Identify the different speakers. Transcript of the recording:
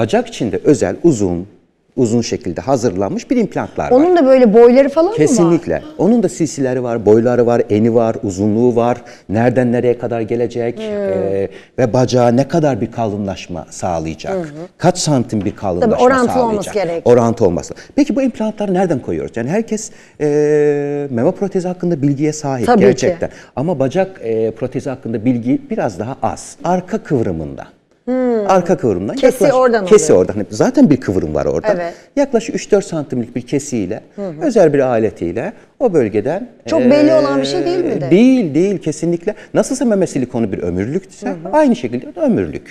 Speaker 1: Bacak içinde özel uzun uzun şekilde hazırlanmış bir implantlar var. Onun
Speaker 2: da böyle boyları falan mı var? Kesinlikle.
Speaker 1: Onun da sisileri var, boyları var, eni var, uzunluğu var. Nereden nereye kadar gelecek e, ve bacağı ne kadar bir kalınlaşma sağlayacak? Kaç santim bir kalınlaşma Tabii Orantı sağlayacak? olması gerek. Orantı olması. Peki bu implantları nereden koyuyoruz? Yani herkes e, meme protezi hakkında bilgiye sahip Tabii ki. Ama bacak e, protezi hakkında bilgi biraz daha az. Arka kıvrımında. Hmm. Arka kıvrımdan. Kesi yaklaş, oradan Kesi oradan. Hani zaten bir kıvrım var orada. Evet. Yaklaşık 3-4 santimlik bir kesiyle, hı hı. özel bir aletiyle o bölgeden... Çok e, belli olan bir şey değil mi de? Değil, değil kesinlikle. Nasılsa meme konu bir ömürlüktüse hı aynı şekilde ömürlük.